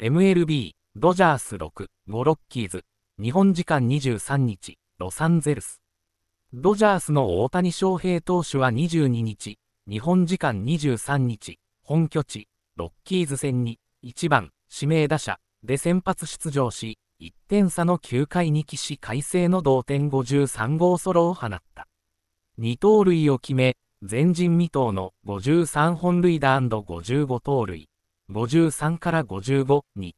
MLB、ドジャース6、5ロッキーズ、日本時間23日、ロサンゼルス。ドジャースの大谷翔平投手は22日、日本時間23日、本拠地、ロッキーズ戦に、1番、指名打者、で先発出場し、1点差の9回に起死快晴の同点53号ソロを放った。二盗塁を決め、前人未到の53本塁打 &55 盗塁。53から55に、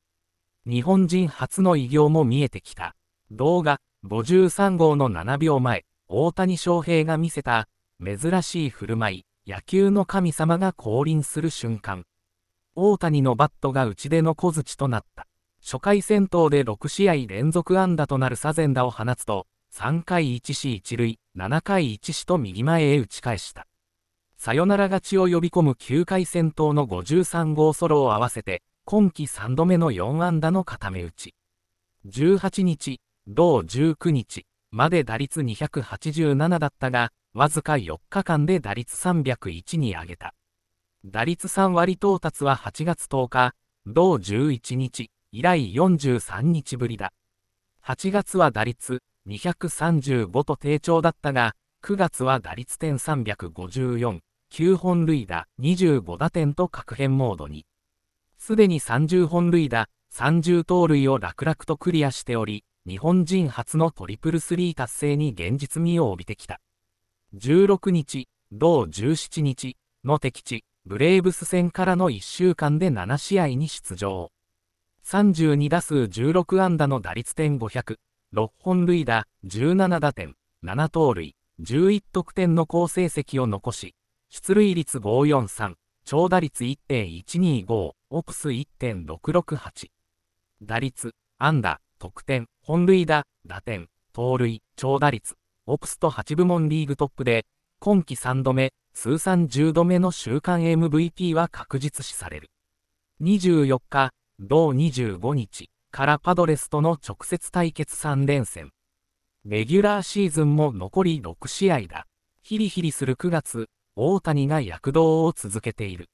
日本人初の偉業も見えてきた。動画、53号の7秒前、大谷翔平が見せた、珍しい振る舞い、野球の神様が降臨する瞬間。大谷のバットが打ち出の小槌となった。初回戦闘で6試合連続安打となるサゼンダを放つと、3回1死1塁、7回1死と右前へ打ち返した。サヨナラ勝ちを呼び込む9回戦闘の53号ソロを合わせて、今季3度目の4安打の固め打ち。18日、同19日まで打率287だったが、わずか4日間で打率301に上げた。打率3割到達は8月10日、同11日以来43日ぶりだ。8月は打率235と低調だったが、9月は打率点354、9本塁打、25打点と各変モードに。すでに30本塁打、30盗塁を楽々とクリアしており、日本人初のトリプルスリー達成に現実味を帯びてきた。16日、同17日の敵地、ブレーブス戦からの1週間で7試合に出場。32打数16安打の打率点500、6本塁打、17打点、7盗塁、11得点の好成績を残し、出塁率543、長打率1.125、オプス1.668。打率、安打、得点、本塁打、打点、盗塁、長打率、オプスと8部門リーグトップで、今季3度目、通算10度目の週間 MVP は確実視される。24日、同25日からパドレスとの直接対決3連戦。レギュラーシーズンも残り6試合だ。ヒリヒリする9月、大谷が躍動を続けている。